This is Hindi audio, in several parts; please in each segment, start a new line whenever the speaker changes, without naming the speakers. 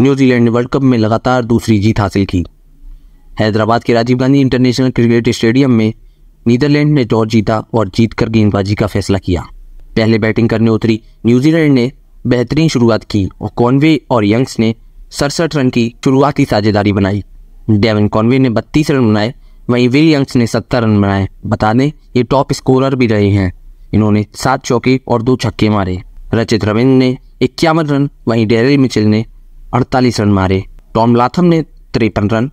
न्यूजीलैंड ने वर्ल्ड कप में लगातार दूसरी जीत हासिल की हैदराबाद के Rajiv Gandhi international cricket stadium में नीदरलैंड ने टॉस जीता और जीतकर गेंदबाजी का फैसला किया पहले बैटिंग करने उतरी न्यूजीलैंड ने बेहतरीन शुरुआत की और कॉनवे और यंग्स ने सड़सठ रन की शुरुआती साझेदारी बनाई डेविन कॉनवे ने बत्तीस रन बनाए वहीं विल यंग्स ने सत्तर रन बनाए बता दें ये टॉप स्कोरर भी रहे हैं इन्होंने सात चौके और दो छक्के मारे रचित रविंद्र ने इक्यावन रन वहीं डेरिल मिचिल ने अड़तालीस रन मारे टॉम लाथम ने तिरपन रन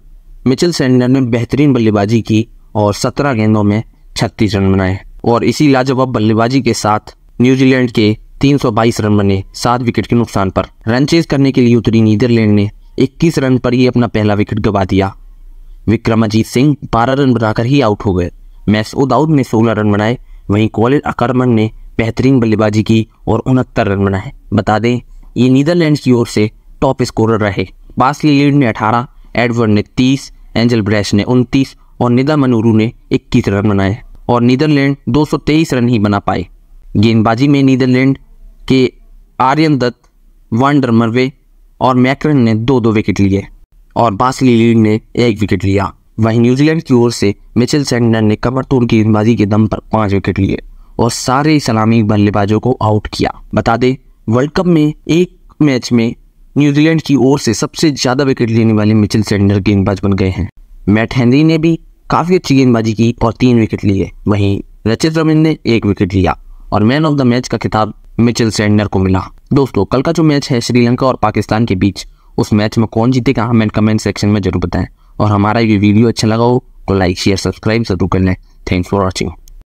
मिचेल सैंडर ने बेहतरीन बल्लेबाजी की और सत्रह गेंदों में छत्तीस रन बनाए और इसी लाजवाब बल्लेबाजी के साथ न्यूजीलैंड के 322 रन बने सात विकेट के नुकसान पर रन चेज करने के लिए उतरी नीदरलैंड ने 21 रन पर ही अपना पहला विकेट गवा दिया विक्रमाजीत सिंह बारह रन बनाकर ही आउट हो गए मैस उदाउद ने सोलह रन बनाए वहीं कॉलेज अकरमन ने बेहतरीन बल्लेबाजी की और उनहत्तर रन बनाए बता दें ये नीदरलैंड की ओर से टॉप स्कोरर रहे बासली लीड ने 18, एडवर्ड ने 30, एंजल ब्रैश ने 29 और निदा मनूरू ने 21 रन बनाए और नीदरलैंड 223 रन ही बना पाए गेंदबाजी में नीदरलैंड के आर्यन दत्त वांडर मरवे और मैकरन ने दो दो विकेट लिए और बासली लीड ने एक विकेट लिया वहीं न्यूजीलैंड की ओर से मिचेल सैंडर ने कमर तोड़ गेंदबाजी के दम पर पाँच विकेट लिए और सारे सलामी बल्लेबाजों को आउट किया बता दें वर्ल्ड कप में एक मैच में न्यूजीलैंड की ओर से सबसे ज़्यादा विकेट लेने वाले मिचिल सेंडर गेंदबाज बन गए हैं मैट हेनरी ने भी काफ़ी अच्छी गेंदबाजी की और तीन विकेट लिए वहीं रचित रविंद्र ने एक विकेट लिया और मैन ऑफ द मैच का खिताब मिचिल सेंडर को मिला दोस्तों कल का जो मैच है श्रीलंका और पाकिस्तान के बीच उस मैच में कौन जीतेगा हमें कमेंट सेक्शन में जरूर बताएं और हमारा ये वीडियो अच्छा लगा हो तो लाइक शेयर सब्सक्राइब जरूर कर लें थैंक्स फॉर वॉचिंग